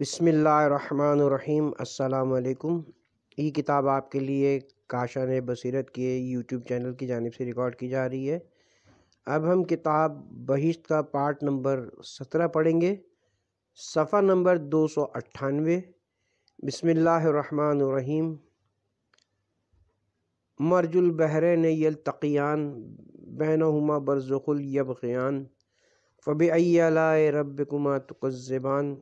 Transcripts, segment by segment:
बसमीम् अल्लाम ये किताब आपके लिए काशा ने बसरत के यूट्यूब चैनल की जानब से रिकॉर्ड की जा रही है अब हम किताब बहिश्त का पार्ट नंबर सत्रह पढ़ेंगे सफ़ा नंबर दो सौ अट्ठानवे बसमीम मरजुल बहर ने बैन बहनुमा बरजुल यबकियान फ़ब रब कुमा तकज़बान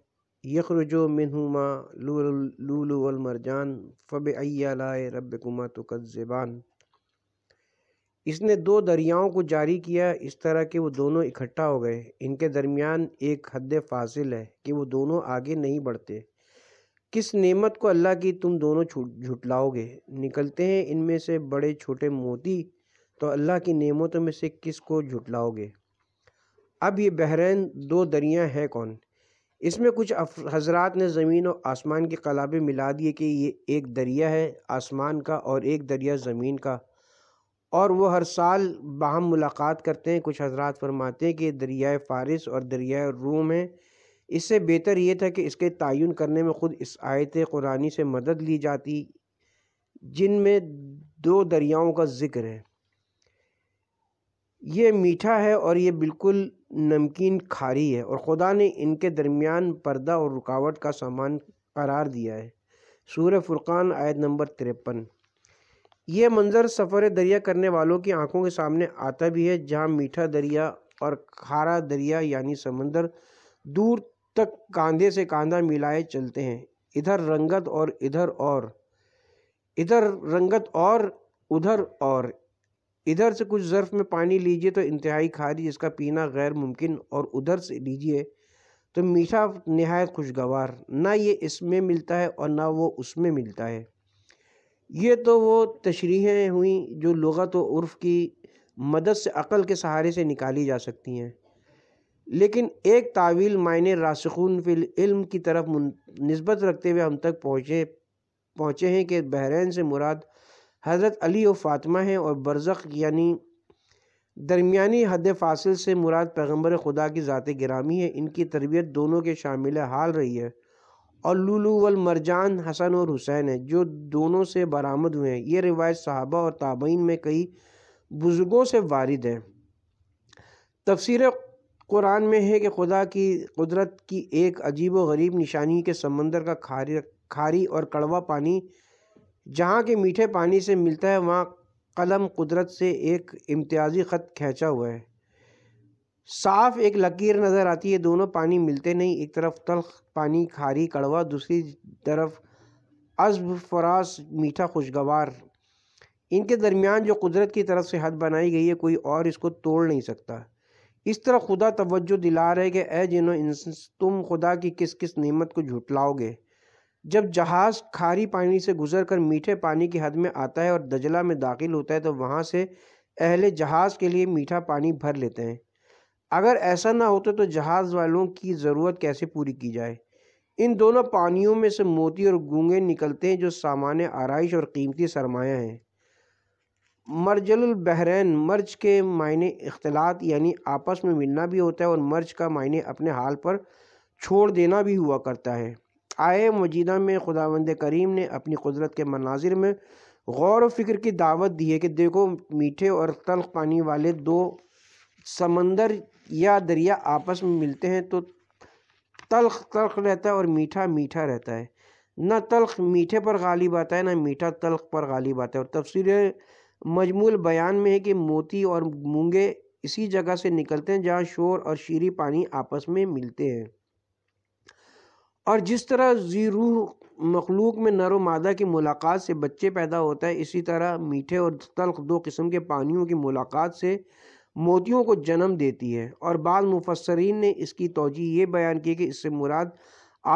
यखरजो मिनहुमा लूल मरजान फ़ब अलाए रबकुमा तकज़बान इसने दो दरियाओं को जारी किया इस तरह कि वो दोनों इकट्ठा हो गए इनके दरमियान एक हद फासिल है कि वो दोनों आगे नहीं बढ़ते किस नेमत को अल्लाह की तुम दोनों झुटलाओगे निकलते हैं इनमें से बड़े छोटे मोती तो अल्लाह की नेमतों में से किस को झुटलाओगे अब ये बहरीन दो दरियाँ हैं कौन इसमें कुछ हजरात ने ज़मीन और आसमान के कलाबे मिला दिए कि ये एक दरिया है आसमान का और एक दरिया ज़मीन का और वो हर साल बाहम मुलाकात करते हैं कुछ हजरात फरमाते हैं कि दरियाए फ़ारिस और दरियाए रूम है इससे बेहतर ये था कि इसके तयन करने में ख़ुद इस आयत कुरानी से मदद ली जाती जिनमें दो दरियाओं का ज़िक्र है ये मीठा है और ये बिल्कुल नमकीन खारी है और खुदा ने इनके दरमियान पर्दा और रुकावट का सामान करार दिया है सूर फुरक़ान आयत नंबर तिरपन ये मंज़र सफ़र दरिया करने वालों की आंखों के सामने आता भी है जहाँ मीठा दरिया और खारा दरिया यानी समंदर दूर तक कांधे से कांधा मिलाए चलते हैं इधर रंगत और इधर और इधर रंगत और उधर और इधर से कुछ ज़र्फ़ में पानी लीजिए तो इंतहाई खारी जिसका पीना गैर मुमकिन और उधर से लीजिए तो मीठा नहायत खुशगवार ना ये इसमें मिलता है और ना वो उसमें मिलता है ये तो वो तशरीहें हुई जो लगत व उर्फ की मदद से अक़ल के सहारे से निकाली जा सकती हैं लेकिन एक तावील मायने रासखून फिल इल्म की तरफ नस्बत रखते हुए हम तक पहुँचे पहुँचे हैं कि बहरीन से मुराद हज़रत अली और फ़ातिमा हैं और बरज़ यानी दरमियानी हद फासिल से मुराद पैगम्बर खुदा की ज़ात गिरामी है इनकी तरबियत दोनों के शामिल हाल रही है और लुलू वल मरजान हसन और हुसैन है जो दोनों से बरामद हुए हैं ये रिवायत साहबा और ताबीन में कई बुज़ुर्गों से वारद है तफसर कुरान में है कि खुदा की कुदरत की एक अजीब व गरीब निशानी के समंदर का खारी खारी और कड़वा पानी जहाँ के मीठे पानी से मिलता है वहाँ कलम कुदरत से एक इम्तियाज़ी ख़त खींचा हुआ है साफ एक लकीर नज़र आती है दोनों पानी मिलते नहीं एक तरफ तलख पानी खारी कड़वा दूसरी तरफ अजब फरास मीठा खुशगवार इनके दरमियान जो कुदरत की तरफ से हद बनाई गई है कोई और इसको तोड़ नहीं सकता इस तरह खुदा तवज्जो दिला रहे कि ए जिनों तुम खुदा की किस किस नेमत को झुटलाओगे जब जहाज़ खारी पानी से गुजरकर मीठे पानी की हद में आता है और दजला में दाखिल होता है तो वहाँ से अहले जहाज़ के लिए मीठा पानी भर लेते हैं अगर ऐसा ना होता तो जहाज़ वालों की ज़रूरत कैसे पूरी की जाए इन दोनों पानियों में से मोती और गूंगे निकलते हैं जो सामान्य आरइश और कीमती सरमाया हैं मरजलबहरैन मर्च मर्ज के मायने अख्तलात यानी आपस में मिलना भी होता है और मर्ज का मायने अपने हाल पर छोड़ देना भी हुआ करता है आए मजीदा में खुदावंद करीम ने अपनी कुदरत के मनाजिर में गौर व फिक्र की दावत दी है कि देखो मीठे और तल पानी वाले दो समंदर या दरिया आपस में मिलते हैं तो तलख तलख रहता है और मीठा मीठा रहता है ना तलख मीठे पर गालिब आता है ना मीठा तलख पर गालिब आता है और तफसर मजमूल बयान में है कि मोती और मूँगे इसी जगह से निकलते हैं जहाँ शोर और शीरी पानी आपस में मिलते हैं और जिस तरह ज़ीरू मखलूक में नर व मादा की मुलाकात से बच्चे पैदा होता है इसी तरह मीठे और तलख दो किस्म के पानियों की मुलाकात से मोतियों को जन्म देती है और बाद मुफसरीन ने इसकी तोजी ये बयान की कि इससे मुराद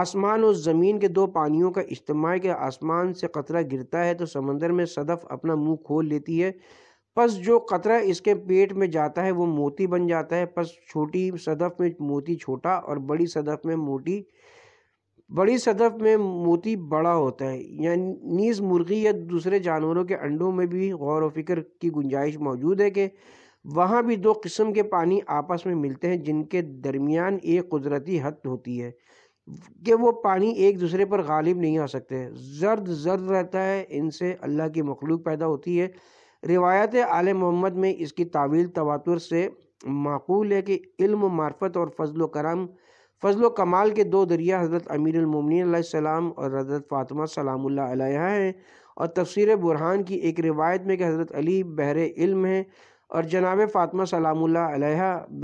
आसमान और ज़मीन के दो पानियों का इज्तम के आसमान से कतरा गिरता है तो समंदर में सदफ अपना मुंह खोल लेती है पस जो कतरा इसके पेट में जाता है वो मोती बन जाता है पस छोटी सदफ में मोती छोटा और बड़ी सदफ में मोटी बड़ी सदफ़ में मोती बड़ा होता है या नीज मुर्गी या दूसरे जानवरों के अंडों में भी गौर व फिक्र की गुंजाइश मौजूद है कि वहाँ भी दो किस्म के पानी आपस में मिलते हैं जिनके दरमियान एक कुदरती हद होती है कि वो पानी एक दूसरे पर गालिब नहीं आ सकते जर्द जर्द रहता है इनसे अल्लाह की मखलूक पैदा होती है रिवायत आल मोहम्मद में इसकी तावील तवातुर से माकूल है कि इल्म मार्फत और फजल करम फजल कमाल के दो दरिया हज़रत अमीर सलाम और हज़रत फ़ातिमा सलाम हैं और तफसर बुरहान की एक रिवायत में कि हज़रत अली बहर इल्म हैं और जनाब फ़ातिमा सलाम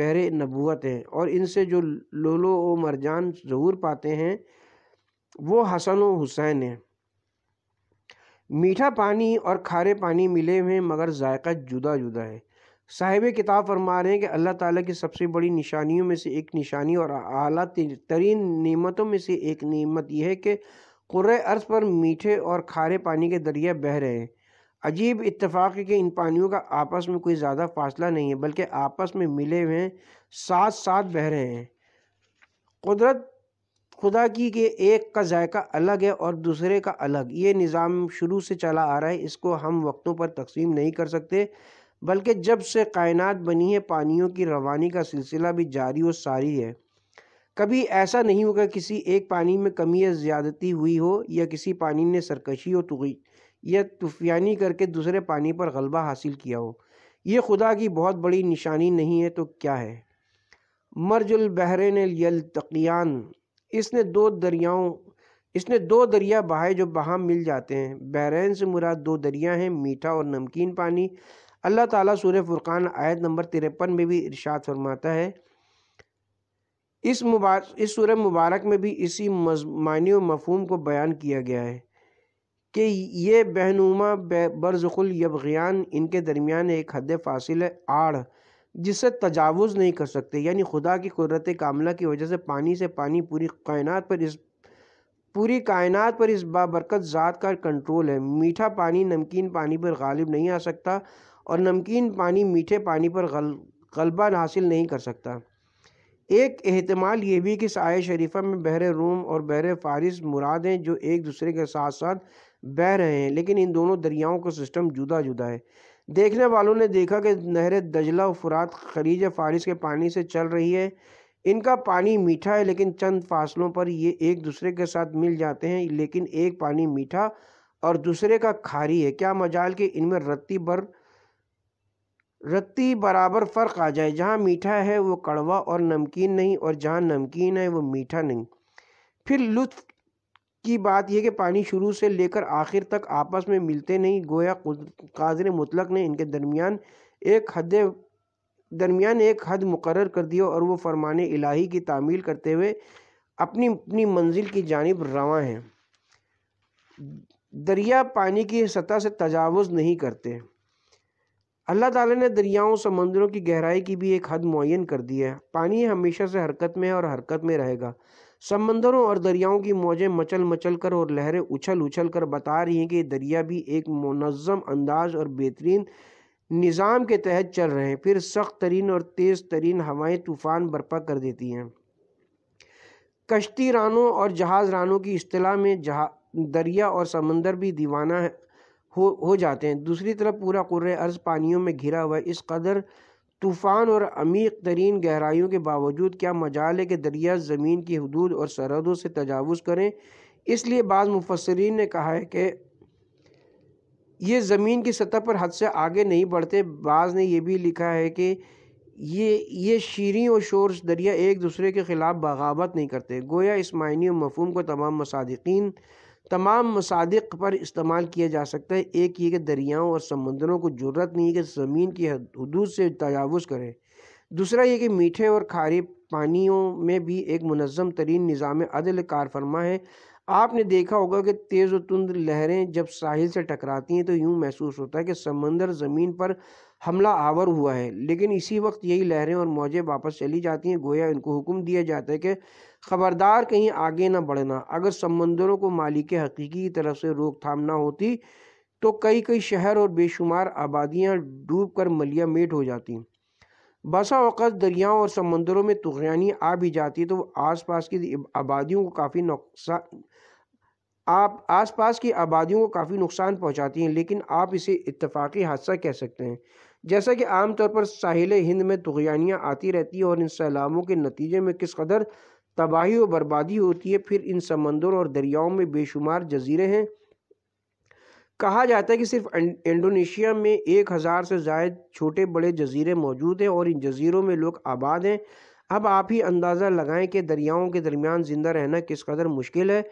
बहर नबूत हैं और इनसे जो लोलो व मरजान ज़हूर पाते हैं वो हसन व हुसैन हैं मीठा पानी और खारे पानी मिले हैं मगर जायका जुदा जुदा है साहिब किताब फरमा रहे हैं कि अल्लाह ताला की सबसे बड़ी निशानियों में से एक निशानी और आला तरीन नेमतों में से एक नेमत यह है कि कुर्र अर्ज़ पर मीठे और खारे पानी के दरिया बह रहे हैं अजीब इतफाक़ है कि इन पानियों का आपस में कोई ज़्यादा फासला नहीं है बल्कि आपस में मिले हुए साथ साथ बह रहे हैं कुदरत खुदा की कि एक का जायका अलग है और दूसरे का अलग ये निज़ाम शुरू से चला आ रहा है इसको हम वक्तों पर तकसीम नहीं कर सकते बल्कि जब से कायनात बनी है पानियों की रवानी का सिलसिला भी जारी और सारी है कभी ऐसा नहीं होगा किसी एक पानी में कमी या ज़्यादती हुई हो या किसी पानी ने सरकशी और तुगी या तुफियानी करके दूसरे पानी पर गलबा हासिल किया हो ये खुदा की बहुत बड़ी निशानी नहीं है तो क्या है मर्जुल बहरे ने तकियान इसने दो दरियाओं इसने दो दरिया बहाए जो बहा मिल जाते हैं बहरेन से मुराद दो दरिया हैं मीठा और नमकीन पानी अल्लाह ताला सूर्य फुरकान आयत नंबर तिरपन में भी इरशाद फरमाता है इस मुबारक इस सूर्य मुबारक में भी इसी मानी और मफहम को बयान किया गया है कि ये बहनुमा बरजुल यबगियान इनके दरमियान एक हद फासिल है आड़ जिससे तजावुज़ नहीं कर सकते यानी खुदा की कुदरत कामला की वजह से पानी से पानी पूरी कायनात पर इस पूरी कायनात पर इस बाबरकत ज़ात का कंट्रोल है मीठा पानी नमकीन पानी पर गालिब नहीं आ सकता और नमकीन पानी मीठे पानी पर गल गलबा हासिल नहीं कर सकता एक अहतमाल ये भी कि साय शरीफा में बहर रूम और बहर फारिस मुराद हैं जो एक दूसरे के साथ साथ बह रहे हैं लेकिन इन दोनों दरियाओं का सिस्टम जुदा जुदा है देखने वालों ने देखा कि नहर दजला और फुरात खरीज फारिस के पानी से चल रही है इनका पानी मीठा है लेकिन चंद फासलों पर ये एक दूसरे के साथ मिल जाते हैं लेकिन एक पानी मीठा और दूसरे का खारी है क्या मजाल के इनमें रत्ती भर रत्ती बराबर फ़र्क आ जाए जहाँ मीठा है वो कड़वा और नमकीन नहीं और जहाँ नमकीन है वो मीठा नहीं फिर लुत्फ़ की बात यह कि पानी शुरू से लेकर आखिर तक आपस में मिलते नहीं गोया काजर मुतलक ने इनके दरमियान एक हद दरमियान एक हद मुकर कर दिया और वो फरमान इलाही की तामील करते हुए अपनी अपनी मंजिल की जानब रवा हैं दरिया पानी की सतह से तजावज़ नहीं करते अल्लाह ताला ने दरियाओं समंदरों की गहराई की भी एक हद मुन कर दी है पानी हमेशा से हरकत में है और हरकत में रहेगा समंदरों और दरियाओं की मौजें मचल मचल कर और लहरें उछल उछल कर बता रही हैं कि दरिया भी एक मनज़म अंदाज और बेहतरीन निज़ाम के तहत चल रहे हैं फिर सख्त तरीन और तेज़ तरीन हवाएँ तूफ़ान बर्पा कर देती हैं कश्ती रानों और जहाज़ रानों की अतलाह में जहा दरिया और समंदर भी दीवाना हो हो जाते हैं दूसरी तरफ पूरा कुर्र अर्ज़ पानियों में घिरा हुआ इस कदर तूफ़ान और अमीक तरीन गहराइयों के बावजूद क्या मजाल है कि दरिया ज़मीन की हदूद और सरहदों से तजावज़ करें इसलिए बाज़ मुफसरीन ने कहा है कि ये ज़मीन की सतह पर हद से आगे नहीं बढ़ते बाज़ ने यह भी लिखा है कि ये ये शीरें और शोर दरिया एक दूसरे के ख़िलाफ़ बगावत नहीं करते गोया इस मायने मफहम को तमाम मसादकिन तमाम मसादक पर इस्तेमाल किया जा सकता है एक ये कि दरियाओं और समुंदरों को जरूरत नहीं है कि ज़मीन की हदूद से तजावज़ करें दूसरा ये कि मीठे और खारे पानियों में भी एक मनज़म तरीन निज़ाम अदल कारफरमा है आपने देखा होगा कि तेज़ और तुंद लहरें जब साहिल से टकराती हैं तो यूं महसूस होता है कि समंदर ज़मीन पर हमला आवर हुआ है लेकिन इसी वक्त यही लहरें और मौजें वापस चली जाती हैं गोया इनको हुक्म दिया जाता है कि ख़बरदार कहीं आगे ना बढ़ना अगर समंदरों को मालिक हकीकी की तरफ से रोकथाम ना होती तो कई कई शहर और बेशुमार आबादियाँ डूब कर मलिया मेट हो जाती बसा अवत दरियाओं और समंदरों में तुगयानी आ भी जाती है तो आस पास की आबादियों को काफ़ी नुकसान आप आस पास की आबादियों को काफ़ी नुकसान पहुँचाती हैं लेकिन आप इसे इतफाक़ी हादसा कह सकते हैं जैसा कि आमतौर पर साहिल हिंद में तुगयानियाँ आती रहती हैं और इन सैलाबों के नतीजे में किस कदर तबाही और बर्बादी होती है फिर इन समंदरों और दरियाओं में बेशुमार जजीरे हैं कहा जाता है कि सिर्फ इंडोनेशिया में एक हज़ार से जायद छोटे बड़े जजीरे मौजूद हैं और इन जजीरों में लोग आबाद हैं अब आप ही अंदाज़ा लगाएं कि दरियाओं के दरमियान ज़िंदा रहना किस कदर मुश्किल है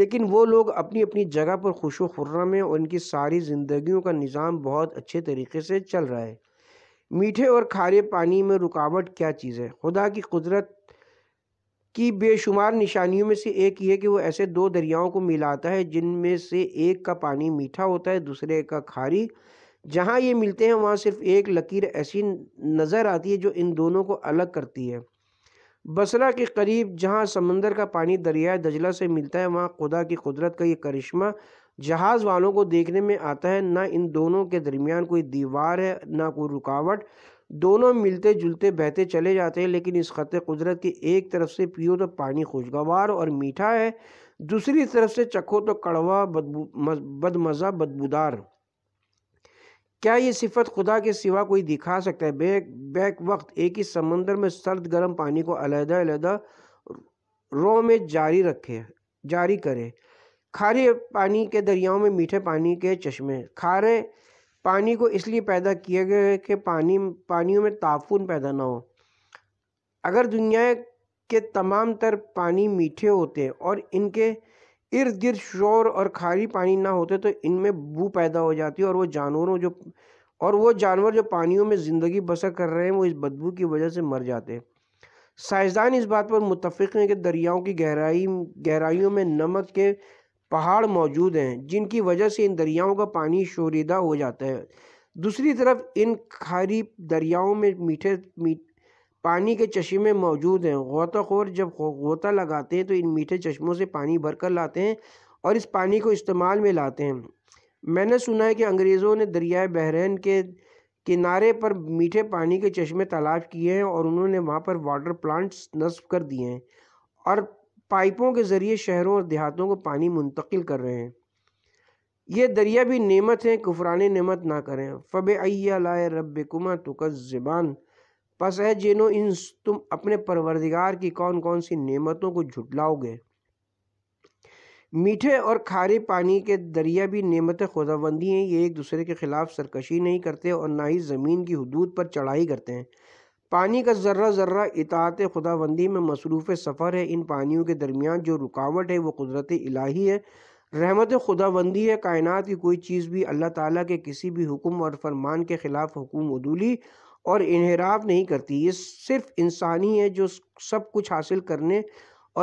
लेकिन वो लोग अपनी अपनी जगह पर खुश खुर्रम हैं और इनकी सारी ज़िंदगियों का निज़ाम बहुत अच्छे तरीके से चल रहा है मीठे और खारे पानी में रुकावट क्या चीज़ है खुदा की कुदरत की बेशुमार निशानियों में से एक ये कि वो ऐसे दो दरियाओं को मिलाता है जिनमें से एक का पानी मीठा होता है दूसरे का खारी जहाँ ये मिलते हैं वहाँ सिर्फ एक लकीर ऐसी नज़र आती है जो इन दोनों को अलग करती है बसरा के करीब जहाँ समंदर का पानी दरियाए दजला से मिलता है वहाँ खुदा की कुदरत का ये करिश्मा जहाज़ वालों को देखने में आता है ना इन दोनों के दरमियान कोई दीवार है ना कोई रुकावट दोनों मिलते जुलते बहते चले जाते हैं लेकिन इस ख़त कुदरत की एक तरफ से पियो तो पानी खुशगवार और मीठा है दूसरी तरफ से चखो तो कड़वा बदमज़ा बदबूदार क्या ये सिफत खुदा के सिवा कोई दिखा सकता है बैक बैक वक्त एक ही समंदर में सर्द गर्म पानी को अलहदा अलहदा रो में जारी रखे जारी करे खारे पानी के दरियाओं में मीठे पानी के चश्मे खारे पानी को इसलिए पैदा किया गया है कि पानी पानियों में ताफुन पैदा ना हो अगर दुनिया के तमाम तर पानी मीठे होते और इनके इर्द गिर्द शोर और खारी पानी ना होते तो इनमें बू पैदा हो जाती और वो जानवरों जो और वो जानवर जो पानियों में ज़िंदगी बसर कर रहे हैं वो इस बदबू की वजह से मर जाते साइंसदान इस बात पर मुतफ़ हैं कि दरियाओं की गहराई गहराइयों में नमक के पहाड़ मौजूद हैं जिनकी वजह से इन दरियाओं का पानी शोरीदा हो जाता है दूसरी तरफ इन खारी दरियाओं में मीठे मी, पानी के चश्मे मौजूद हैं गोताखोर जब गोता लगाते हैं तो इन मीठे चश्मों से पानी भर कर लाते हैं और इस पानी को इस्तेमाल में लाते हैं मैंने सुना है कि अंग्रेज़ों ने दरियाए बहरीन के किनारे पर मीठे पानी के चश्मे तालाब किए हैं और उन्होंने वहाँ पर वाटर प्लांट्स नस्ब कर दिए हैं और पाइपों के ज़रिए शहरों और देहातों को पानी मुंतकिल कर रहे हैं ये दरिया भी नेमत है कुफरान नेमत ना करें फ़ब अय्या लाए रब कुमा ज़बान बस है जिनो इन तुम अपने परवरदिगार की कौन कौन सी नेमतों को झुटलाओगे मीठे और खारे पानी के दरिया भी नेमत खुदाबंदी हैं ये एक दूसरे के ख़िलाफ़ सरकशी नहीं करते और ना ही ज़मीन की हदूद पर चढ़ाई करते हैं पानी का ज़र्रा ज़र्रा इतात खुदाबंदी में मसरूफ़ सफ़र है इन पानियों के दरमियान जो रुकावट है वह कुदरत इलाही है रहमत खुदाबंदी है कायनात की कोई चीज़ भी अल्लाह ताली के किसी भी हुक्म और फरमान के ख़िलाफ़ हुकूम उदूली और इनहराफ नहीं करती ये सिर्फ इंसानी है जो सब कुछ हासिल करने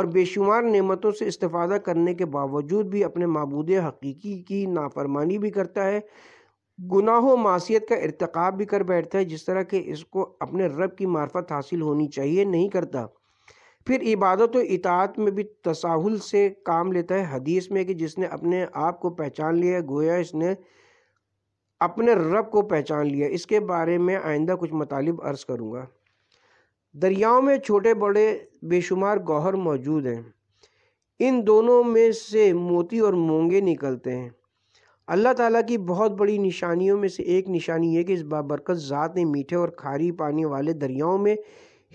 और बेशुमार नमतों से इस्ता करने के बावजूद भी अपने मबूद हकीकी की नाफरमानी भी करता है गुनाह मासीत का इरतकब भी कर बैठता है जिस तरह के इसको अपने रब की मार्फत हासिल होनी चाहिए नहीं करता फिर इबादत व इतात में भी तसाहुल से काम लेता है हदीस में कि जिसने अपने आप को पहचान लिया है गोया इसने अपने रब को पहचान लिया इसके बारे में आइंदा कुछ मतलब अर्ज़ करूँगा दरियाओं में छोटे बड़े बेशुमार गौहर मौजूद हैं इन दोनों में से मोती और मोंगे निकलते हैं अल्लाह ताला की बहुत बड़ी निशानियों में से एक निशानी है कि इस बाबरकत ज़ात ने मीठे और खारी पानी वाले दरियाओं में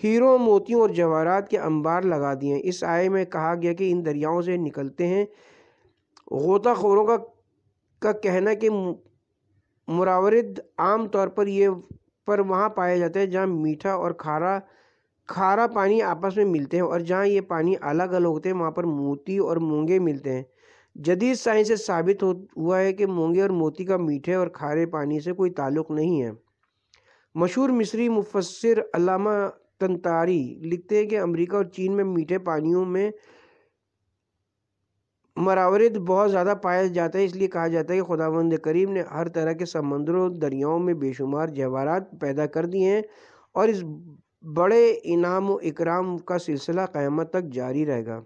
हीरों मोतियों और जवाहरात के अंबार लगा दिए हैं इस आय में कहा गया कि इन दरियाओं से निकलते हैं गोताखोरों का का कहना कि मुरावरद आम तौर पर ये पर वहाँ पाया जाता है जहाँ मीठा और खारा खारा पानी आपस में मिलते हैं और जहाँ ये पानी अलग अलग होते हैं वहाँ पर मोती और मूँगे मिलते हैं जदीद साइंस से साबित हो हुआ है कि मोंगे और मोती का मीठे और खारे पानी से कोई ताल्लुक़ नहीं है मशहूर मिस्री मुफसर अलामा तंतारी लिखते हैं कि अमेरिका और चीन में मीठे पानियों में मरावरद बहुत ज़्यादा पाया जाता है इसलिए कहा जाता है कि खुदावंद करीम ने हर तरह के समंदरों दरियाओं में बेशुमार जवाहरात पैदा कर दिए हैं और इस बड़े इनाम व इकराम का सिलसिला क़्यामत तक जारी रहेगा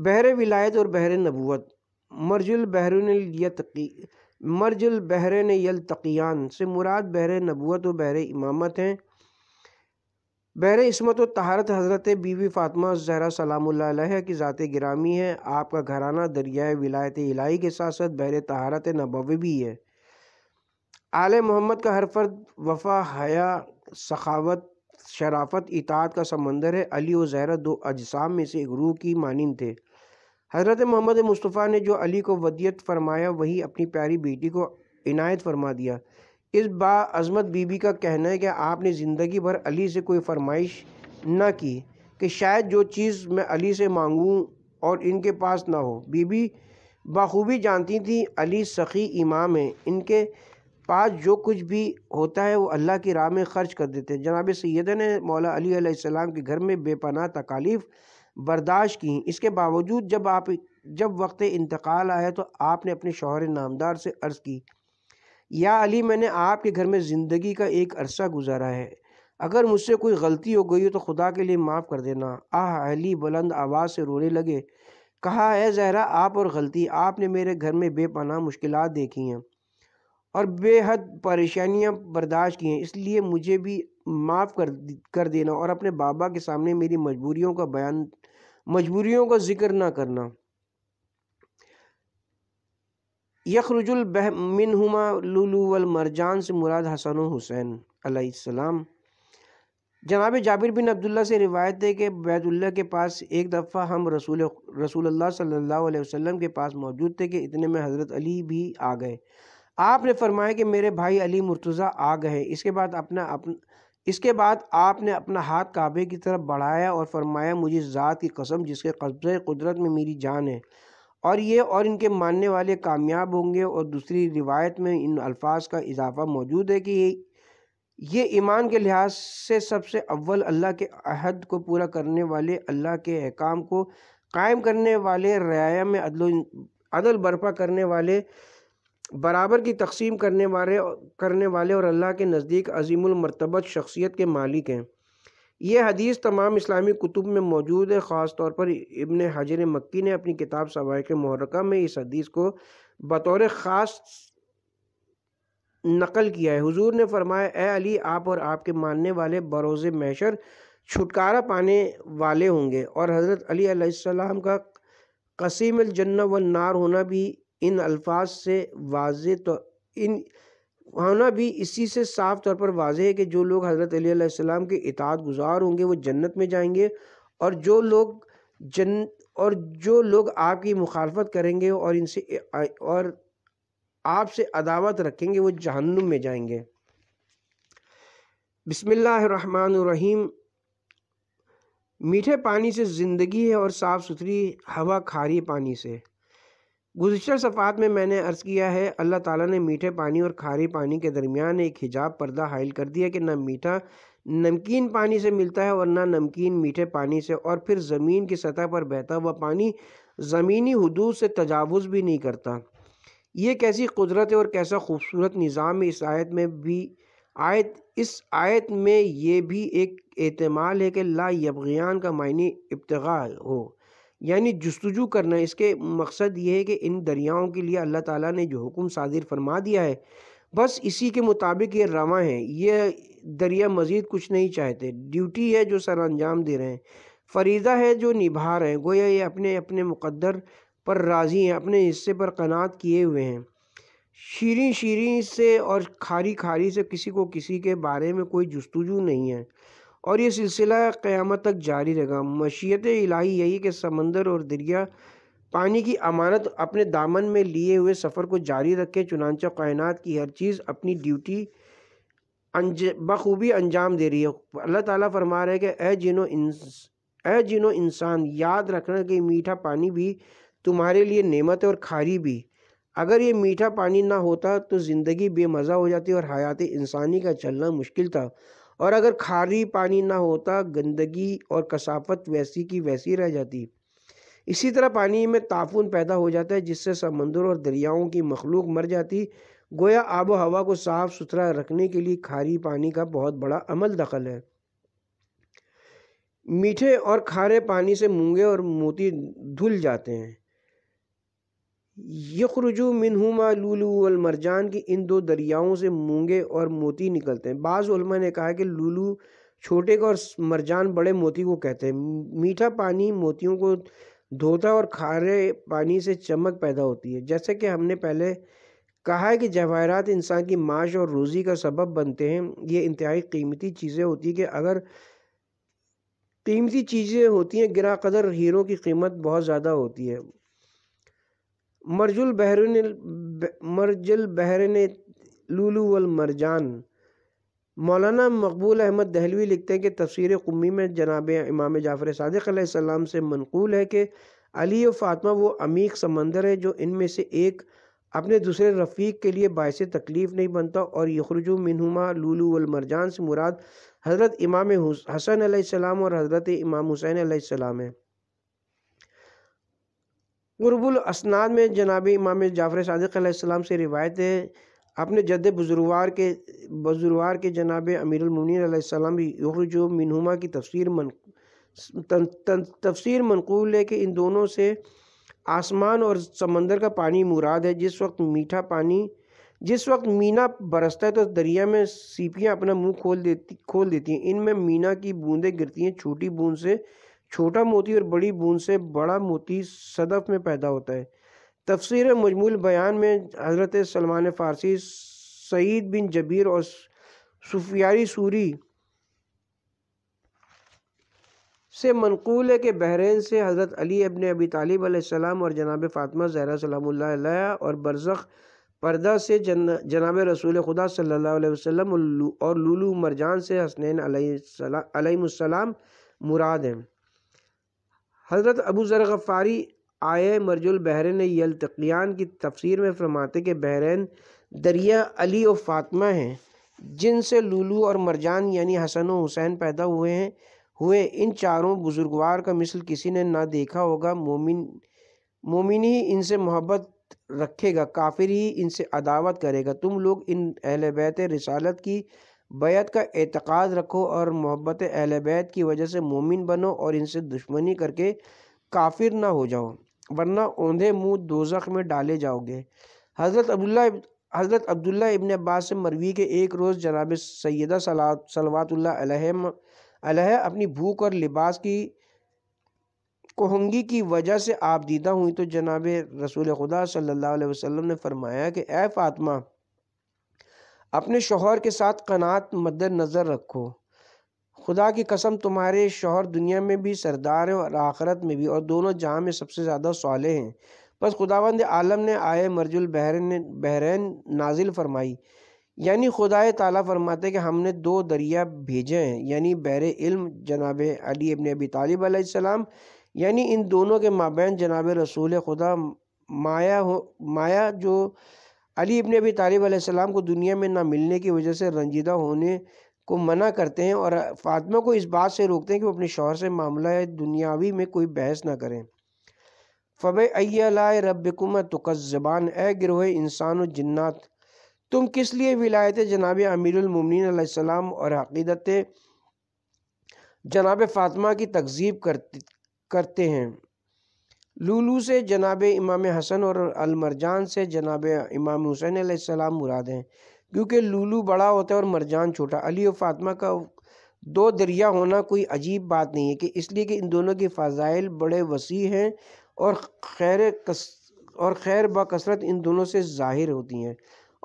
बहर विलायत और बहर नबूत मर्जुल तकी मर्जुल बहर यलतकियान से मुराद बहर नबूत और बहर इमामत हैं बहर इसमत और तहारत हज़रत बीवी फ़ातमा जहरा सलाम की ज़ात गिरामी है आपका घराना दरियाए विलायत इलाही के साथ साथ बहर तहारत नबवी भी है आल मोहम्मद का हर फर्द वफा हया सखावत शराफत इतात का समंदर है अली और जहरत दो अजसाम में से एक रूह की मानंद थे हज़रत मोहम्मद मुस्तफ़ा ने जो अली को वदियत फरमाया वही अपनी प्यारी बेटी को इनायत फरमा दिया इस बाज़मत बीबी का कहना है कि आपने ज़िंदगी भर अली से कोई फरमाइश ना की कि शायद जो चीज़ मैं अली से मांगूँ और इनके पास ना हो बीबी बाखूबी जानती थी अली सखी इमाम हैं इनके पास जो कुछ भी होता है वो अल्लाह की राह में ख़र्च कर देते हैं जनाब सैद ने मौला अली के घर में बेपनाह तकालीफ बर्दाश्त की इसके बावजूद जब आप जब वक्त इंतकाल आया तो आपने अपने शोहर नामदार से अर्ज़ की या अली मैंने आपके घर में ज़िंदगी का एक अरसा गुजारा है अगर मुझसे कोई गलती हो गई हो तो खुदा के लिए माफ़ कर देना आह अली बुलंद आवाज़ से रोने लगे कहा है जहरा आप और गलती आपने मेरे घर में बेपना मुश्किल देखी हैं और बेहद परेशानियां बर्दाश्त की हैं इसलिए मुझे भी माफ़ कर कर देना और अपने बाबा के सामने मेरी मजबूरियों का बयान मजबूरियों का जिक्र ना करना बह मिन हुमा लुलू वल मरजान से मुराद हसन हुसैन अलैहिस्सलाम जनाब जाबिर बिन अब्दुल्ला से रिवायत है कि बैतुल्ला के पास एक दफ़ा हम रसूल रसूल अल्लाह सल्लल्लाहु अलैहि वसल्लम के पास मौजूद थे कि इतने में हज़रत अली भी आ गए आपने फरमाया कि मेरे भाई अली मुर्तज़ा आ गए इसके बाद अपना अपन इसके बाद आपने अपना हाथ काबे की तरफ बढ़ाया और फरमाया मुझे ज़ात की कसम जिसके कब्जे कुदरत में मेरी जान है और ये और इनके मानने वाले कामयाब होंगे और दूसरी रिवायत में इन अल्फाज का इजाफा मौजूद है कि ये ईमान के लिहाज से सबसे अव्वल अल्लाह के अहद को पूरा करने वाले अल्लाह के अहकाम को कायम करने वाले रया में अदल अदल बर्पा करने वाले बराबर की तकसीम करने वाले करने वाले और अल्लाह के नज़दीक अजीमरतबत शख्सियत के मालिक हैं यह हदीस तमाम इस्लामी कुतुब में मौजूद है ख़ास तौर पर इबन हजर मक्की ने अपनी किताब सवाए के महरका में इस हदीस को बतौर ख़ास नकल किया है हुजूर ने फरमाया ए अली आप और आपके मानने वाले बरोज़ मैशर छुटकारा पाने वाले होंगे और हज़रत अली का कसीम जन्ना व नार होना भी इन अल्फाज से वाज तो इन होना हाँ भी इसी से साफ तौर पर वाज है कि जो लोग हज़रत अलीम के इतात गुजार होंगे वो जन्नत में जाएंगे और जो लोग जन और जो लोग आपकी मुखालफत करेंगे और इनसे और आपसे अदावत रखेंगे वो जहन्नुम में जाएंगे बिसमीम मीठे पानी से ज़िंदगी है और साफ़ सुथरी हवा खारी पानी से गुजशत सफ़ात में मैंने अर्ज़ किया है अल्लाह ताला ने मीठे पानी और खारे पानी के दरमियान एक हिजाब पर्दा हायल कर दिया कि ना मीठा नमकीन पानी से मिलता है और ना नमकीन मीठे पानी से और फिर ज़मीन की सतह पर बहता हुआ पानी ज़मीनी हदूद से तजावज़ भी नहीं करता ये कैसी कुदरत है और कैसा खूबसूरत निज़ाम है इस आयत में भी आयत इस आयत में ये भी एक एतमाल है कि ला यबगियान का मायने इब्तगा हो यानी जस्तजू करना इसके मकसद ये है कि इन दरियाओं के लिए अल्लाह ताला ने जो हुक्म साजिर फरमा दिया है बस इसी के मुताबिक ये रवा हैं ये दरिया मज़ीद कुछ नहीं चाहते ड्यूटी है जो सर अंजाम दे रहे हैं फरीदा है जो निभा रहे हैं गोया ये अपने अपने मुकद्दर पर राज़ी हैं अपने हिस्से पर कनात किए हुए हैं शीरी शीरी से और खारी खारी से किसी को किसी के बारे में कोई जस्तजू नहीं है और ये सिलसिला क़्यामत तक जारी रहेगा मशीत इलाही यही कि समंदर और दरिया पानी की अमानत अपने दामन में लिए हुए सफ़र को जारी रखे चुनानचा कायन की हर चीज़ अपनी ड्यूटी अंज बखूबी अंजाम दे रही है अल्लाह ताला फरमा रहे कि ए जिनो इंस ए जिनो इंसान याद रखना कि मीठा पानी भी तुम्हारे लिए नेमत है और खारी भी अगर ये मीठा पानी ना होता तो ज़िंदगी बेमज़ा हो जाती और हयात इंसानी का चलना मुश्किल था और अगर खारी पानी ना होता गंदगी और कसाफत वैसी की वैसी रह जाती इसी तरह पानी में ताफून पैदा हो जाता है जिससे समंदर और दरियाओं की मखलूक मर जाती गोया आबो हवा को साफ सुथरा रखने के लिए खारी पानी का बहुत बड़ा अमल दखल है मीठे और खारे पानी से मूंगे और मोती धुल जाते हैं यखरुजू मिनहुमा लूलू और मरजान की इन दो दरियाओं से मूंगे और मोती निकलते हैं बाज़ ने कहा कि लूलू छोटे को और मरजान बड़े मोती को कहते हैं मीठा पानी मोतियों को धोता और खारे पानी से चमक पैदा होती है जैसे कि हमने पहले कहा है कि जवाहरात इंसान की माश और रोज़ी का सबब बनते हैं ये इंतहाई कीमती चीज़ें होती हैं कि अगर कीमती चीज़ें होती हैं गिरा कदर हीरों की कीमत बहुत ज़्यादा होती है मरजुल बहरुन मरजुल बहरन लूलू वल मरजान मौलाना मकबूल अहमद दहलवी लिखते हैं कि तफसर कुम्मी में जनाब इमाम जाफ़र सदक़्लाम से मनकूल है कि अली और फातमा वो अमीक समंदर है जो इनमें से एक अपने दूसरे रफ़ीक के लिए बायस तकलीफ़ नहीं बनता और यखरजू मिनहुमा लूलू मरजान से मुराद हज़रत इमाम हसन और हज़रत इमाम हुसैन है गुरबुल असनाद में जनाब इमाम जाफ़र सदक़ाम से रिवायत है अपने जद बुजुर्वार के बुजुर्वार के जनाब अमीरमिन जो मिनुमा की तफसीर मन तन, तन, तफसीर मनकूल है कि इन दोनों से आसमान और समंदर का पानी मुराद है जिस वक्त मीठा पानी जिस वक्त मीना बरसता है तो दरिया में सीपियाँ अपना मुंह खोल देती खोल देती हैं इनमें मीना की बूंदें गिरती हैं छोटी बूंद से छोटा मोती और बड़ी बूंद से बड़ा मोती सदफ में पैदा होता है तफसर मजमूल बयान में हज़रत सलमान फ़ारसी सईद बिन जबीर और सूफियारी सूरी से मनकूल है कि बहरीन से हज़रत अली अबन अबी तालिब अलैहिस्सलाम और जनाब फ़ातिमा जहरा सलाम और बरज़ख पर्दा से जन जनाब रसूल खुदा सल्ला अलैहि और लूलू मरजान से हसनैन मुराद हैं हज़रत अबू ज़र गफ़ारी आय मरजुल बहरन यलतकियान की तफसीर में फरमाते के बहरन दरिया अली और फातमा हैं जिनसे लूलू और मरजान यानी हसन और हुसैन पैदा हुए हैं हुए इन चारों बुजुर्गवार का मिसल किसी ने ना देखा होगा मोमिन मोमिन ही इनसे मोहब्बत रखेगा काफिर ही इनसे अदावत करेगा तुम लोग इन अहल बैत रसालत की बैत का एतक़ाद रखो और मोहब्बत अहल बैत की वजह से मोमिन बनो और इनसे दुश्मनी करके काफिर ना हो जाओ वरना औंधे मुंह दोजख में डाले जाओगे हज़रत अब्दुल्ला हज़रत अब्दुल्ला इबन अब्बास से मरवी के एक रोज़ जनाब सैदा सलावातुल्ला सलवात अपनी भूख और लिबास की कोहंगी की वजह से आप दीदा हुई तो जनाब रसूल खुदा सल्लल्लाहु अलैहि वसल्लम ने फरमाया कि ए फातमा अपने शोहर के साथ कनात मद नज़र रखो खुदा की कसम तुम्हारे शोहर दुनिया में भी सरदार है और आखरत में भी और दोनों जहाँ में सबसे ज़्यादा सौले हैं बस खुदावंद आलम ने आए मरजुल बहरन ने बहरन नाजिल फरमाई यानी खुदा ताला फरमाते कि हमने दो दरिया भेजे हैं यानी बहर इल्म जनाब अली इबन अबी तालिब आसमाम यानी इन दोनों के माबे जनाब रसूल खुदा माया हो माया जो अली इब्ने अबी तालिब को दुनिया में ना मिलने की वजह से रंजीदा होने को मना करते हैं और फातिमा को इस बात से रोकते हैं कि वो अपने शोहर से मामला दुनियावी में कोई बहस ना करें फ़ब अलाय रबकुम तकज़बान ए गिरोह इंसान व जन्नात तुम किस लिए विलायत जनाब अमीरमिन और अक़ीदत जनाब फ़ातिमा की तकजीब करते करते हैं लूलू से जनाब इमाम हसन और अलमरजान से जनाब इमाम हुसैन आसमाम मुराद हैं क्योंकि लूलू बड़ा होता है और मरजान छोटा अली और फातमा का दो दरिया होना कोई अजीब बात नहीं है कि इसलिए कि इन दोनों के फ़ाइल बड़े वसी हैं और खैर कस और खैर बकसरत इन दोनों से ज़ाहिर होती हैं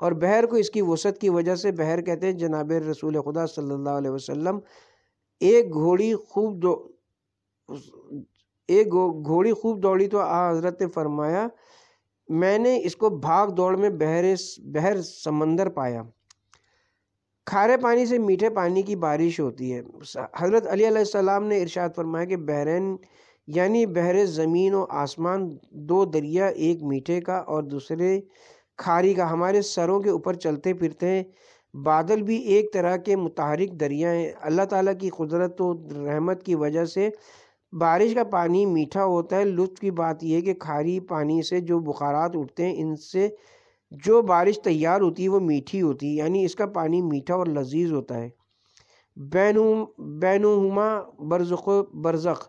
और बहर को इसकी वसत की वजह से बहर कहते हैं जनाब रसूल खुदा सल्ला वसम एक घोड़ी खूब दो एक घोड़ी खूब दौड़ी तो आ हजरत ने फरमाया मैंने इसको भाग दौड़ में बहरे बहर समंदर पाया खारे पानी से मीठे पानी की बारिश होती है हज़रत अली सलाम ने इरशाद फरमाया कि बहरेन यानी बहरे ज़मीन और आसमान दो दरिया एक मीठे का और दूसरे खारी का हमारे सरों के ऊपर चलते फिरते हैं बादल भी एक तरह के मुतहरिक दरिया हैं अल्लाह ताला की कुदरत तो रहमत की वजह से बारिश का पानी मीठा होता है लुत्फ़ की बात यह है कि खारी पानी से जो बुखारात उठते हैं इनसे जो बारिश तैयार होती है वो मीठी होती है यानी इसका पानी मीठा और लजीज होता है बैनू बैनुमा बरजुख बरज़ख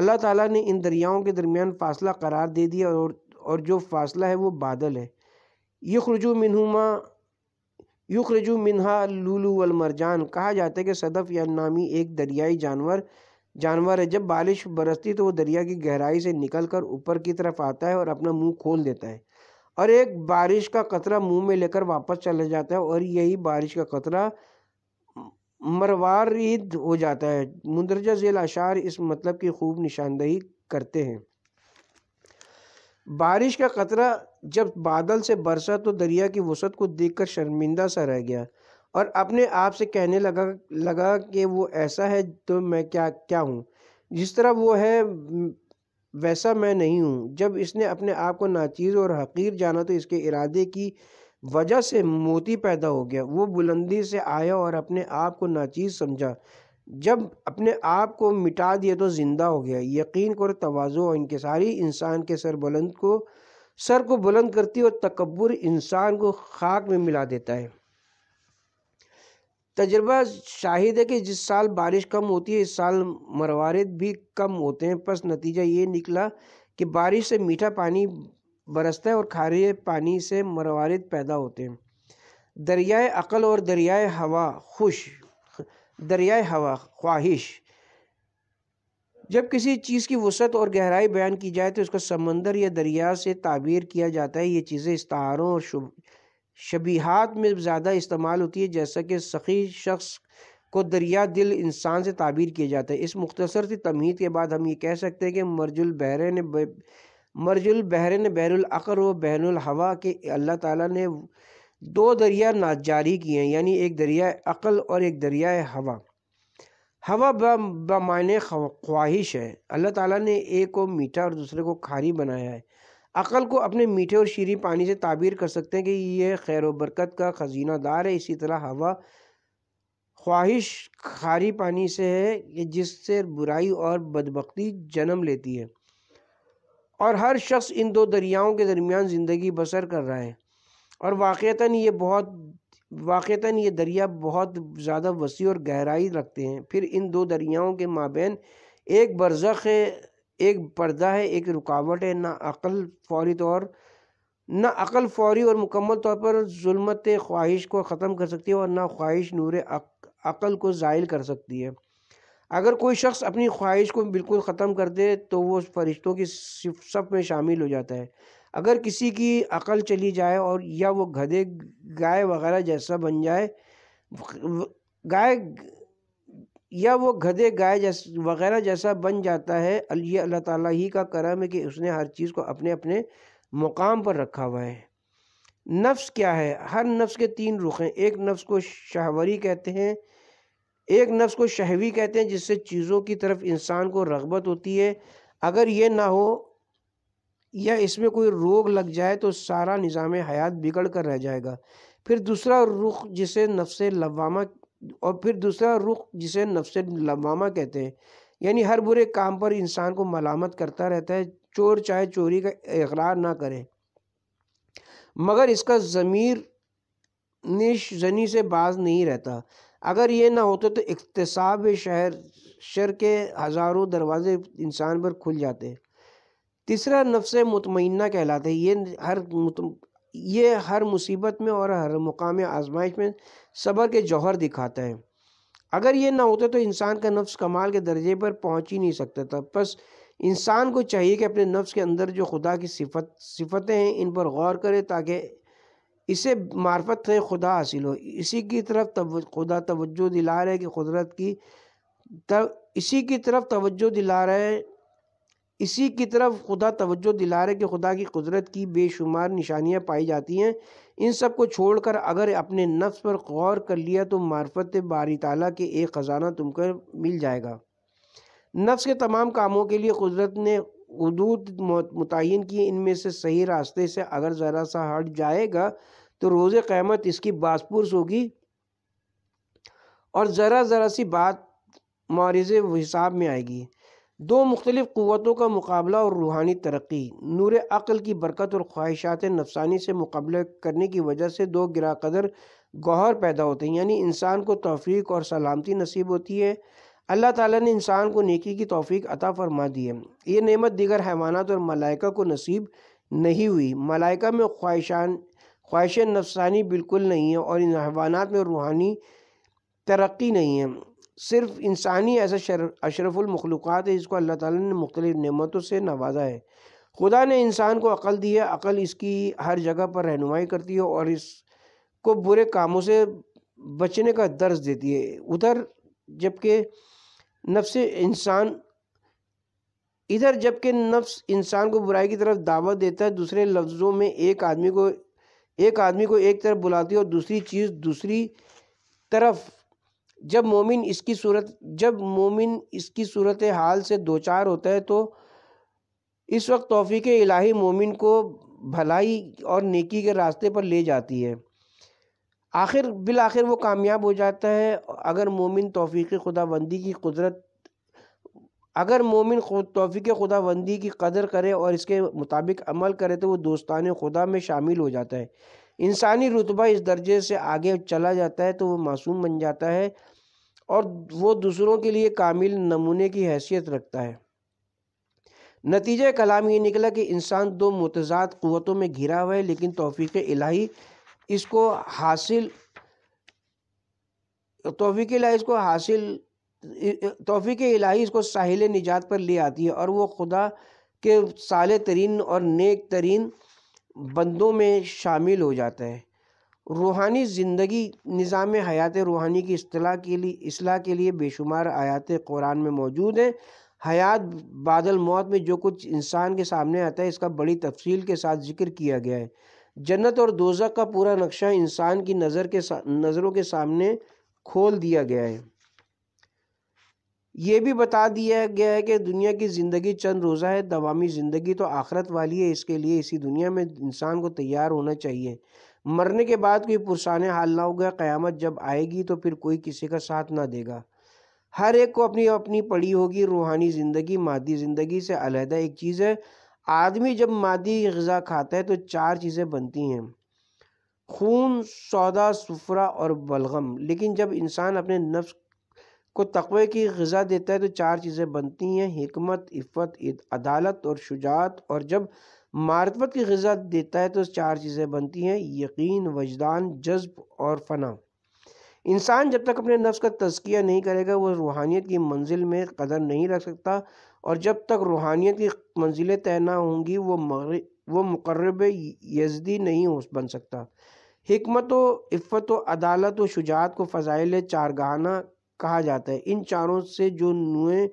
अल्लाह ताला ने इन दरियाओं के दरमियान फासला करार दे दिया और और जो फासला है वो बादल है युखरजू मिनहुमा युखरजू मिनहा लूलू वलमरजान कहा जाता है कि सदफ़ या नामी एक दरियाई जानवर जानवर है जब बारिश बरसती तो वो दरिया की गहराई से निकल कर ऊपर की तरफ आता है और अपना मुंह खोल देता है और एक बारिश का कतरा मुंह में लेकर वापस चला जाता है और यही बारिश का कतरा मरवारीद हो जाता है मुंदरजा झेल अशार इस मतलब की खूब निशानदही करते हैं बारिश का कतरा जब बादल से बरसा तो दरिया की वसत को देखकर शर्मिंदा सा रह गया और अपने आप से कहने लगा लगा कि वो ऐसा है तो मैं क्या क्या हूँ जिस तरह वो है वैसा मैं नहीं हूँ जब इसने अपने आप को नाचीज़ और हकीर जाना तो इसके इरादे की वजह से मोती पैदा हो गया वो बुलंदी से आया और अपने आप को नाचीज़ समझा जब अपने आप को मिटा दिया तो ज़िंदा हो गया यकीन कर तोज़ो और सारी इंसान के सर बुलंद को सर को बुलंद करती और तकबर इंसान को खाक में मिला देता है तजर्बा शाहिद है कि जिस साल बारिश कम होती है इस साल मरवारद भी कम होते हैं बस नतीजा ये निकला कि बारिश से मीठा पानी बरसता है और खारे पानी से मरवारद पैदा होते हैं दरियाए अक़ल और दरियाए हवा खुश दरियाए हवा ख्वाहिश जब किसी चीज़ की वसत और गहराई बयान की जाए तो उसका समंदर या दरिया से ताबीर किया जाता है ये चीज़ें इस्तारों और शुभ शबीहात में ज़्यादा इस्तेमाल होती है जैसा कि सखी शख्स को दरिया दिल इंसान से ताबीर किया जाता है इस मुख्तसर सी तमहीद के बाद हम ये कह सकते हैं कि मरजुल बहरे मरजुल बहरन बहरुलअक़र व बहरुल हवा के अल्लाह ताला ने दो दरिया ना जारी किए हैं यानी एक दरिया अक़ल और एक दरिया हवा हवा बमान ख्वाहिश है अल्लाह ताला ने एक को मीठा और दूसरे को खारी बनाया है अक़ल को अपने मीठे और शीरी पानी से ताबीर कर सकते हैं कि ये खैर व बरकत का खजीना दार है इसी तरह हवा ख्वाहिश खारी पानी से है जिससे बुराई और बदबकती जन्म लेती है और हर शख्स इन दो दरियाओं के दरमियान ज़िंदगी बसर कर रहा है और वाक़ता ये बहुत वाक़ता ये दरिया बहुत ज़्यादा वसी और गहराई रखते हैं फिर इन दो दरियाओं के माबेन एक है एक पर्दा है एक रुकावट है ना अकल फौरी तौर ना अकल फौरी और मुकम्मल तौर पर जुल्मत ख्वाहिश को ख़त्म कर सकती है और ना ख्वाहिश नूर अक, अकल को ज़ायल कर सकती है अगर कोई शख्स अपनी ख्वाहिश को बिल्कुल ख़त्म कर दे तो वो फरिश्तों की सब में शामिल हो जाता है अगर किसी की अकल चली जाए और या वो गधे गाय वगैरह जैसा बन जाए गाय या वो गधे गाय जैस वगैरह जैसा बन जाता है ये अल्लाह ताला ही का करम है कि उसने हर चीज़ को अपने अपने मुकाम पर रखा हुआ है नफ्स क्या है हर नफ्स के तीन रुख हैं एक नफ्स को शहवरी कहते हैं एक नफ्स को शहवी कहते हैं जिससे चीज़ों की तरफ इंसान को रगबत होती है अगर ये ना हो या इसमें कोई रोग लग जाए तो सारा निज़ाम हयात बिगड़ कर रह जाएगा फिर दूसरा रुख जिसे नफ्स लवामा और फिर दूसरा रुख जिसे नफ्स लमामा कहते हैं यानी हर बुरे काम पर इंसान को मलामत करता रहता है चोर चाहे चोरी का इकरार ना करे मगर इसका ज़मीर निश जनी से बाज नहीं रहता अगर ये ना होते तो इकतसाब शहर शर के हज़ारों दरवाजे इंसान पर खुल जाते तीसरा नफ्स मतमना कहलाते है ये हर ये हर मुसीबत में और हर मुकाम आजमाइश में सब्र के जौहर दिखाता है अगर ये ना होता तो इंसान का नफ्स कमाल के दर्जे पर पहुंच ही नहीं सकता था बस इंसान को चाहिए कि अपने नफ्स के अंदर जो खुदा की सिफत सिफतें हैं इन पर गौर करे ताकि इसे मार्फत से खुदा हासिल हो इसी की तरफ तव, खुदा तवज्जो दिला रहे कि कुदरत की तब इसी की तरफ तवज्जो दिला रहे इसी की तरफ खुदा तवज्जो दिला रहे कि खुदा की कुदरत की बेशुमार निशानियाँ पाई जाती हैं इन सब को छोड़कर अगर अपने नफ्स पर गौर कर लिया तो मार्फत बारी तला के एक ख़जाना तुमको मिल जाएगा नफ्स के तमाम कामों के लिए कुदरत ने हदूद मुतन किए इनमें से सही रास्ते से अगर ज़रा सा हट जाएगा तो रोज़ क़्यामत इसकी बासपुरस होगी और ज़रा ज़रा सी बात मारज हिसाब में आएगी दो मुख्तलिफ़ क़वतों का मुकाबला और रूहानी तरक्की नूर अक़ल की बरकत और ख्वाहिशात नफसानी से मुकाबला करने की वजह से दो गिरा कदर गौहर पैदा होते हैं यानी इंसान को तोफ़ी और सलामती नसीब होती है अल्लाह ताला ने इंसान को नेकी की तोफ़ी अता फरमा दी है ये नेमत दीगर हैवानात और मलाइका को नसीब नहीं हुई मलाइका में ख्वाहिशान ख्वाहिश नफसानी बिल्कुल नहीं है और इन हैवानात में रूहानी तरक्की नहीं है सिर्फ इंसानी ऐसा शर मखलूक़ात है जिसको अल्लाह ताली ने मुख्तलिफ़ नमतों से नवाजा है खुदा ने इंसान को अकल दी है अकल इसकी हर जगह पर रहनुमाई करती है और इसको बुरे कामों से बचने का दर्ज देती है उधर जबकि नफ्स इंसान इधर जबकि नफ्स इंसान को बुराई की तरफ दावत देता है दूसरे लफ्ज़ों में एक आदमी को एक आदमी को एक तरफ बुलाती है और दूसरी चीज़ दूसरी तरफ जब मोमिन इसकी सूरत जब मोमिन इसकी सूरत हाल से दो चार होता है तो इस वक्त तोफ़ी के इलाही मोमिन को भलाई और नेकी के रास्ते पर ले जाती है आखिर बिल आखिर वो कामयाब हो जाता है अगर मोमिन तोफ़ी खुदाबंदी की कुदरत अगर मोमिन तोफ़ी खुदाबंदी की कदर करे और इसके मुताबिक अमल करे तो वो दोस्तान खुदा में शामिल हो जाता है इंसानी रुतबा इस दर्जे से आगे चला जाता है तो वो मासूम बन जाता है और वो दूसरों के लिए कामिल नमूने की हैसियत रखता है नतीजे कलाम ये निकला कि इंसान दो मतजाद क़वतों में घिरा हुआ है लेकिन तोफ़ी इलाही इसको हासिल तोफ़ी इलाही इसको हासिल तोफ़ी इलाही इसको साहिल निजात पर ले आती है और वो खुदा के साले तरीन और नेक तरीन बंदों में शामिल हो जाता है रूहानी ज़िंदगी निज़ाम हयात रूहानी की असलाह के लिए असलाह के लिए बेशुमार आयात कुरान में मौजूद हैं हयात बादल मौत में जो कुछ इंसान के सामने आता है इसका बड़ी तफसील के साथ जिक्र किया गया है जन्नत और दोजक का पूरा नक्शा इंसान की नज़र के नज़रों के सामने खोल दिया गया है ये भी बता दिया गया है कि दुनिया की ज़िंदगी चंद रोज़ा है दवामी ज़िंदगी तो आखरत वाली है इसके लिए इसी दुनिया में इंसान को तैयार होना चाहिए मरने के बाद कोई पुरसान हाल ना होगा क़यामत जब आएगी तो फिर कोई किसी का साथ ना देगा हर एक को अपनी अपनी पड़ी होगी रूहानी ज़िंदगी मादी ज़िंदगी से अलहदा एक चीज़ है आदमी जब मादी गज़ा खाता है तो चार चीज़ें बनती हैं खून सौदा सफरा और बलगम लेकिन जब इंसान अपने नफ्स को तकवे की गज़ा देता है तो चार चीज़ें बनती हैं हमत इफ़त अदालत और शुजात और जब मारतबत की गज़ा देता है तो चार चीज़ें बनती हैं यकीन वजदान जज्ब और फना इंसान जब तक अपने नफ्स का तस्किया नहीं करेगा वह रूहानियत की मंजिल में कदर नहीं रख सकता और जब तक रूहानियत की मंजिलें तय ना होंगी वो वो मकरब यजदी नहीं हो बन सकता हमत व इफ़त व अदालत व शुजात को फ़जाइल चारगाना कहा जाता है इन चारों से जो नुएँ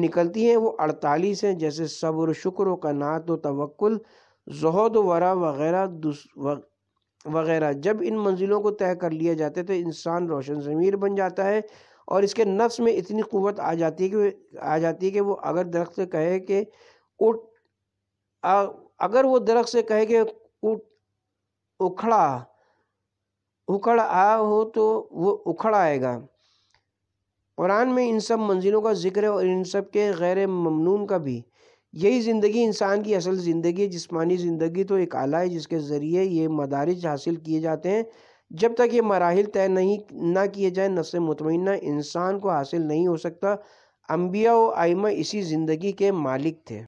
निकलती हैं वो अड़तालीस हैं जैसे सब्र शुक्र कनात व तवक्ल जहद वरा वगैरह वगैरह जब इन मंजिलों को तय कर लिया जाता है तो इंसान रोशन ज़मीर बन जाता है और इसके नफ्स में इतनी क़वत आ जाती है कि आ जाती है कि वो अगर दरख्त से कहे कि उठ अगर वो दरख्त से कहे कि उठ उखड़ा उखड़ आ हो तो वो उखड़ आएगा कुरान में इन सब मंजिलों का जिक्र है और इन सब के गैर ममनून का भी यही ज़िंदगी इंसान की असल ज़िंदगी जिस्मानी ज़िंदगी तो एक आला है जिसके ज़रिए ये मदारज हासिल किए जाते हैं जब तक ये मराहल तय नहीं ना किए जाए नफ्स मुतमिना इंसान को हासिल नहीं हो सकता अम्बिया व आइमा इसी ज़िंदगी के मालिक थे